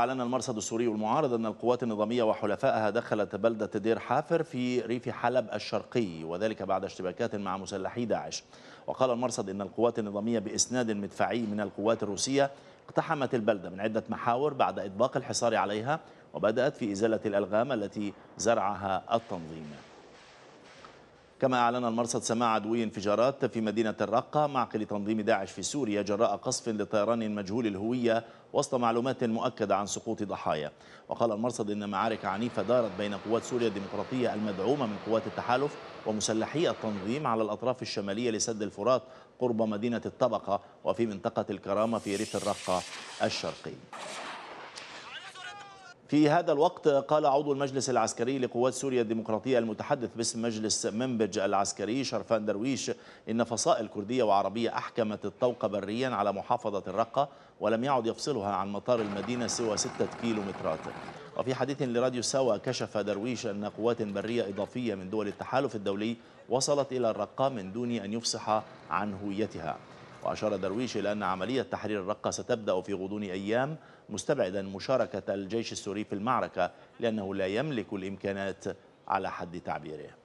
أعلن المرصد السوري المعارض أن القوات النظامية وحلفائها دخلت بلدة دير حافر في ريف حلب الشرقي وذلك بعد اشتباكات مع مسلحي داعش وقال المرصد أن القوات النظامية بإسناد مدفعي من القوات الروسية اقتحمت البلدة من عدة محاور بعد إطباق الحصار عليها وبدأت في إزالة الألغام التي زرعها التنظيم كما أعلن المرصد سماع عدوي انفجارات في مدينة الرقة معقل تنظيم داعش في سوريا جراء قصف لطيران مجهول الهوية وسط معلومات مؤكدة عن سقوط ضحايا وقال المرصد إن معارك عنيفة دارت بين قوات سوريا الديمقراطية المدعومة من قوات التحالف ومسلحي التنظيم على الأطراف الشمالية لسد الفرات قرب مدينة الطبقة وفي منطقة الكرامة في ريف الرقة الشرقي في هذا الوقت قال عضو المجلس العسكري لقوات سوريا الديمقراطية المتحدث باسم مجلس منبج العسكري شرفان درويش إن فصائل كردية وعربية أحكمت الطوق بريا على محافظة الرقة ولم يعد يفصلها عن مطار المدينة سوى ستة كيلومترات وفي حديث لراديو سوا كشف درويش أن قوات برية إضافية من دول التحالف الدولي وصلت إلى الرقة من دون أن يفصح عن هويتها وأشار درويش إلى أن عملية تحرير الرقة ستبدأ في غضون أيام مستبعدا مشاركة الجيش السوري في المعركة لأنه لا يملك الإمكانات على حد تعبيره